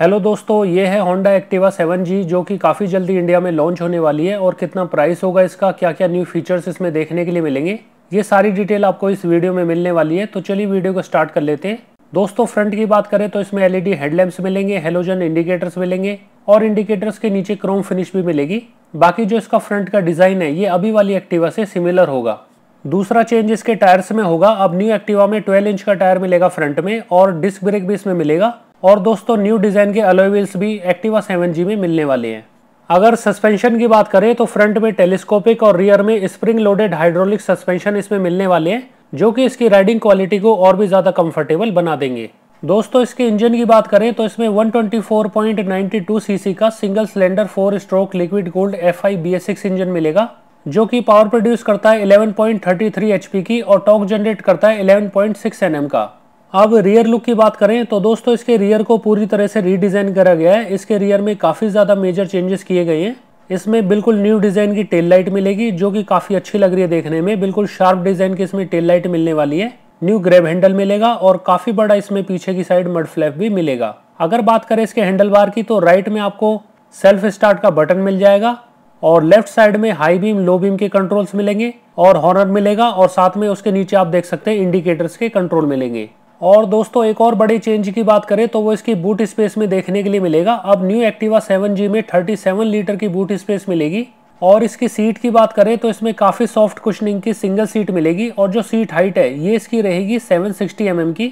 hello दोस्तों ये है होंडा एक्टिवा सेवन जी जो कि काफ़ी जल्दी इंडिया में लॉन्च होने वाली है और कितना प्राइस होगा इसका क्या क्या न्यू फीचर्स इसमें देखने के लिए मिलेंगे ये सारी डिटेल आपको इस वीडियो में मिलने वाली है तो चलिए वीडियो को स्टार्ट कर लेते हैं दोस्तों फ्रंट की बात करें तो इसमें एलईडी हेडलैम्प्स मिलेंगे हेलोजन इंडिकेटर्स मिलेंगे और इंडिकेटर्स के नीचे क्रोम फिनिश भी मिलेगी बाकी जो इसका फ्रंट का डिज़ाइन है ये अभी वाली एक्टिवा से सिमिलर होगा दूसरा चेंज इसके टायर्स में होगा अब न्यू एक्टिवा में 12 इंच का टायर मिलेगा फ्रंट में और डिस्क ब्रेक भी इसमें मिलेगा और दोस्तों न्यू डिज़ाइन के अलॉय व्हील्स भी एक्टिवा सेवन जी में मिलने वाले हैं अगर सस्पेंशन की बात करें तो फ्रंट में टेलीस्कोपिक और रियर में स्प्रिंग लोडेड हाइड्रोलिक सस्पेंशन इसमें मिलने वाले हैं जो कि इसकी राइडिंग क्वालिटी को और भी ज़्यादा कंफर्टेबल बना देंगे दोस्तों इसके इंजन की बात करें तो इसमें 124.92 सीसी का single cylinder four stroke liquid cooled F I B engine मिलेगा जो कि पावर प्रोड्यूस करता है 11.33 एचपी की और टॉक जनरेट करता है 11.6 एनएम का अब रियर लुक की बात करें तो दोस्तों इसके रियर को पूरी तरह से रीडिज़ाइन करा गया है इसके रियर में काफ़ी ज़्यादा मेजर चेंजेस किए गए हैं इसमें बिल्कुल न्यू डिज़ाइन की टेल लाइट मिलेगी जो कि काफ़ी अच्छी लग रही है देखने में बिल्कुल शार्प डिज़ाइन की इसमें टेल लाइट मिलने वाली है न्यू ग्रेब हैंडल मिलेगा और काफ़ी बड़ा इसमें पीछे की साइड मड फ्लैप भी मिलेगा अगर बात करें इसके हैंडल बार की तो राइट में आपको सेल्फ स्टार्ट का बटन मिल जाएगा और लेफ्ट साइड में हाई बीम लो बीम के कंट्रोल्स मिलेंगे और हॉर्नर मिलेगा और साथ में उसके नीचे आप देख सकते हैं इंडिकेटर्स के कंट्रोल मिलेंगे और दोस्तों एक और बड़े चेंज की बात करें तो वो इसकी बूट स्पेस में देखने के लिए मिलेगा अब न्यू एक्टिवा 7G में 37 लीटर की बूट स्पेस मिलेगी और इसकी सीट की बात करें तो इसमें काफ़ी सॉफ्ट कुशनिंग की सिंगल सीट मिलेगी और जो सीट हाइट है ये इसकी रहेगी 760 सिक्सटी mm की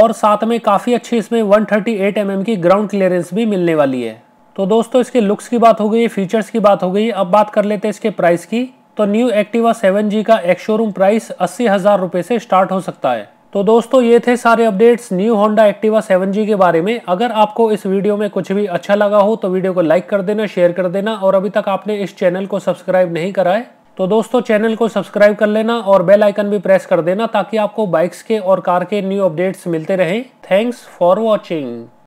और साथ में काफ़ी अच्छी इसमें वन थर्टी mm की ग्राउंड क्लियरेंस भी मिलने वाली है तो दोस्तों इसके लुक्स की बात हो गई फीचर्स की बात हो गई अब बात कर लेते हैं इसके प्राइस की तो न्यू एक्टिवा 7G का एक्स शोरूम प्राइस अस्सी हज़ार रुपये से स्टार्ट हो सकता है तो दोस्तों ये थे सारे updates new Honda Activa 7G के बारे में अगर आपको इस वीडियो में कुछ भी अच्छा लगा हो तो वीडियो को लाइक कर देना शेयर कर देना और अभी तक आपने इस चैनल को सब्सक्राइब नहीं करा है तो दोस्तों चैनल को सब्सक्राइब कर लेना और बेल आइकन भी प्रेस कर देना ताकि आपको बाइक्स के और कार के न्यू अपडेट्स मिलते रहें थैंक्स फॉर वॉचिंग